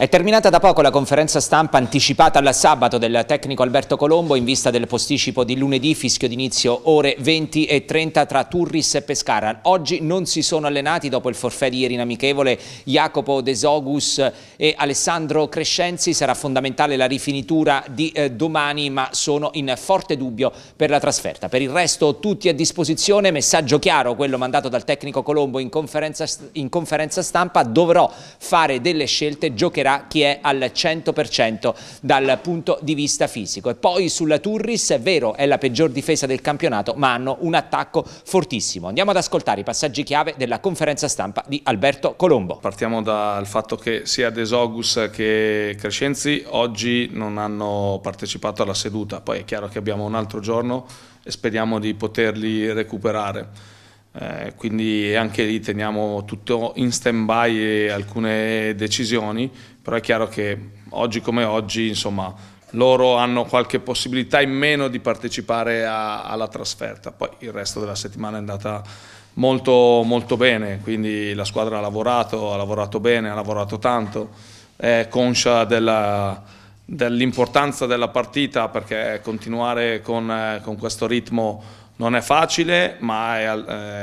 È terminata da poco la conferenza stampa anticipata al sabato del tecnico Alberto Colombo in vista del posticipo di lunedì, fischio d'inizio ore 20 e 30 tra Turris e Pescara. Oggi non si sono allenati dopo il forfè di ieri in amichevole Jacopo Desogus e Alessandro Crescenzi. Sarà fondamentale la rifinitura di eh, domani ma sono in forte dubbio per la trasferta. Per il resto tutti a disposizione, messaggio chiaro quello mandato dal tecnico Colombo in conferenza, in conferenza stampa, dovrò fare delle scelte, giocherà supera chi è al 100% dal punto di vista fisico. E poi sulla Turris è vero, è la peggior difesa del campionato, ma hanno un attacco fortissimo. Andiamo ad ascoltare i passaggi chiave della conferenza stampa di Alberto Colombo. Partiamo dal fatto che sia De che Crescenzi oggi non hanno partecipato alla seduta, poi è chiaro che abbiamo un altro giorno e speriamo di poterli recuperare. Eh, quindi anche lì teniamo tutto in stand-by e alcune decisioni, però è chiaro che oggi come oggi, insomma, loro hanno qualche possibilità in meno di partecipare a, alla trasferta, poi il resto della settimana è andata molto, molto bene, quindi la squadra ha lavorato, ha lavorato bene, ha lavorato tanto, è conscia della dell'importanza della partita perché continuare con, eh, con questo ritmo non è facile, ma è,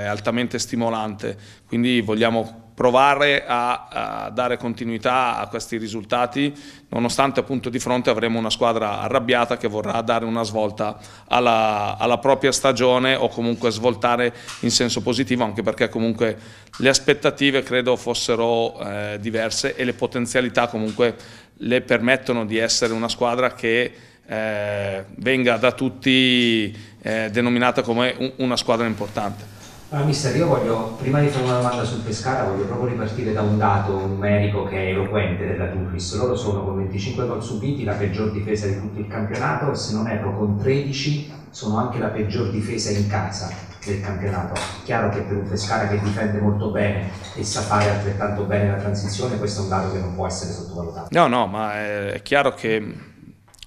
altamente stimolante, quindi vogliamo provare a, a dare continuità a questi risultati, nonostante appunto di fronte avremo una squadra arrabbiata che vorrà dare una svolta alla, alla propria stagione o comunque svoltare in senso positivo, anche perché comunque le aspettative credo fossero eh, diverse e le potenzialità comunque le permettono di essere una squadra che eh, venga da tutti eh, denominata come un, una squadra importante. Allora ah, mister, io voglio, prima di fare una domanda sul Pescara, voglio proprio ripartire da un dato numerico che è eloquente della Turris. Loro sono con 25 gol subiti la peggior difesa di tutto il campionato e se non erro con 13 sono anche la peggior difesa in casa del campionato. Chiaro che per un Pescara che difende molto bene e sa fare altrettanto bene la transizione, questo è un dato che non può essere sottovalutato. No, no, ma è chiaro che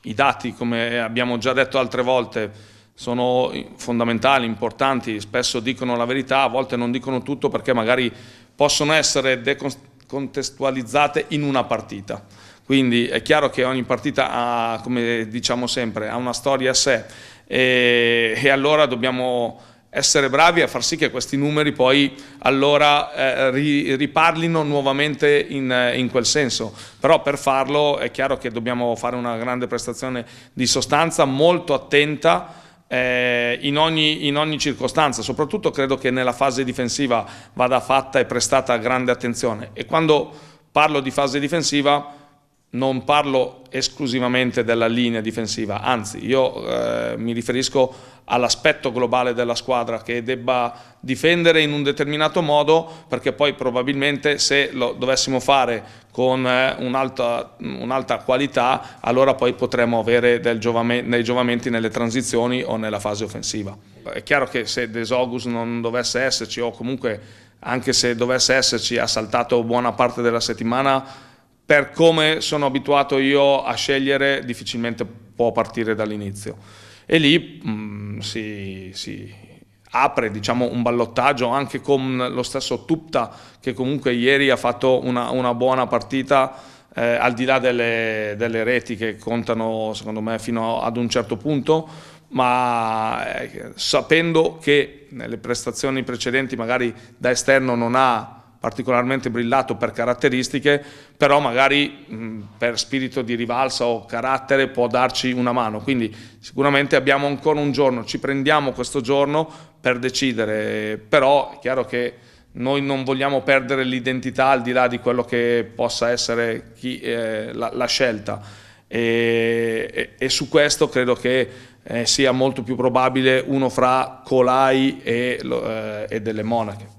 i dati, come abbiamo già detto altre volte, sono fondamentali, importanti, spesso dicono la verità, a volte non dicono tutto perché magari possono essere decontestualizzate in una partita. Quindi è chiaro che ogni partita ha, come diciamo sempre, ha una storia a sé e, e allora dobbiamo essere bravi a far sì che questi numeri poi allora eh, riparlino nuovamente in, eh, in, quel senso. Però per farlo è chiaro che dobbiamo fare una grande prestazione di sostanza molto attenta eh, in, ogni, in ogni circostanza, soprattutto credo che nella fase difensiva vada fatta e prestata grande attenzione e quando parlo di fase difensiva non parlo esclusivamente della linea difensiva, anzi io eh, mi riferisco all'aspetto globale della squadra che debba difendere in un determinato modo perché poi probabilmente se lo dovessimo fare con eh, un'alta, un qualità allora poi potremmo avere giovame, dei giovamenti nelle transizioni o nella fase offensiva. È chiaro che se Desogus non dovesse esserci o comunque anche se dovesse esserci ha saltato buona parte della settimana per come sono abituato io a scegliere, difficilmente può partire dall'inizio. E lì mh, mm, si, si, apre diciamo, un ballottaggio anche con lo stesso Tupta, che comunque ieri ha fatto una, una buona partita. Eh, al di là delle, delle, reti che contano secondo me fino ad un certo punto, ma eh, sapendo che nelle prestazioni precedenti magari da esterno non ha particolarmente brillato per caratteristiche, però magari mh, per spirito di rivalsa o carattere può darci una mano. Quindi sicuramente abbiamo ancora un giorno, ci prendiamo questo giorno per decidere, però è chiaro che noi non vogliamo perdere l'identità al di là di quello che possa essere chi, eh, la, la, scelta. E, e, e, su questo credo che eh, sia molto più probabile uno fra Colai e, eh, e delle monache.